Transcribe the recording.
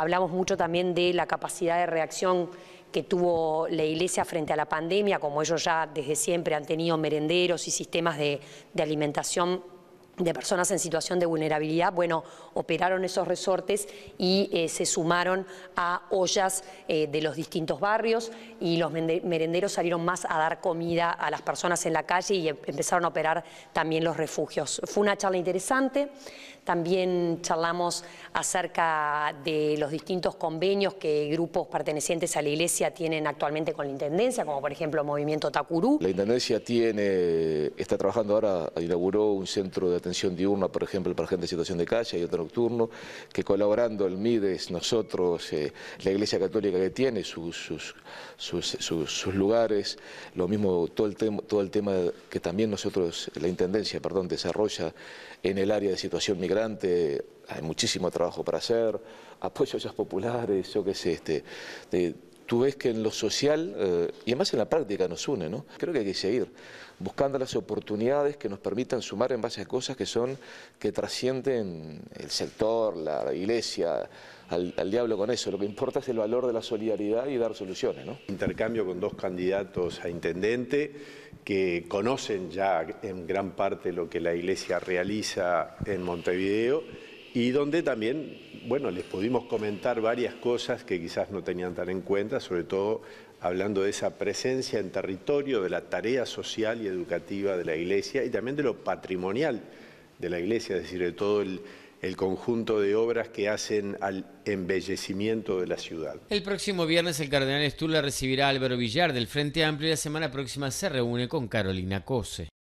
Hablamos mucho también de la capacidad de reacción que tuvo la Iglesia frente a la pandemia, como ellos ya desde siempre han tenido merenderos y sistemas de, alimentación de personas en situación de vulnerabilidad, bueno, operaron esos resortes y eh, se sumaron a ollas eh, de los distintos barrios y los merenderos salieron más a dar comida a las personas en la calle y em-, empezaron a operar también los refugios. Fue una charla interesante, también charlamos acerca de los distintos convenios que grupos pertenecientes a la Iglesia tienen actualmente con la Intendencia, como por ejemplo el Movimiento Tacurú. La Intendencia tiene, está trabajando ahora, inauguró un centro de atención atención diurna, por ejemplo, para gente en situación de calle y otro nocturno, que colaborando el MIDES, nosotros, eh, la Iglesia Católica que tiene sus, lugares, lo mismo todo el, tema, todo el tema que también nosotros, la Intendencia, perdón, desarrolla en el área de situación migrante, hay muchísimo trabajo para hacer, apoyos a populares, yo qué sé, este, de, tú ves que en lo social, eh, y además en la práctica nos une, ¿no? Creo que hay que seguir buscando las oportunidades que nos permitan sumar en base a cosas que son, que trascienden el sector, la iglesia, al, diablo con eso. Lo que importa es el valor de la solidaridad y dar soluciones, ¿no? Intercambio con dos candidatos a intendente que conocen ya en gran parte lo que la iglesia realiza en Montevideo y donde también bueno, les pudimos comentar varias cosas que quizás no tenían tan en cuenta, sobre todo hablando de esa presencia en territorio, de la tarea social y educativa de la Iglesia y también de lo patrimonial de la Iglesia, es decir, de todo el, conjunto de obras que hacen al embellecimiento de la ciudad. El próximo viernes el cardenal Stula recibirá a Álvaro Villar del Frente Amplio y la semana próxima se reúne con Carolina Cose.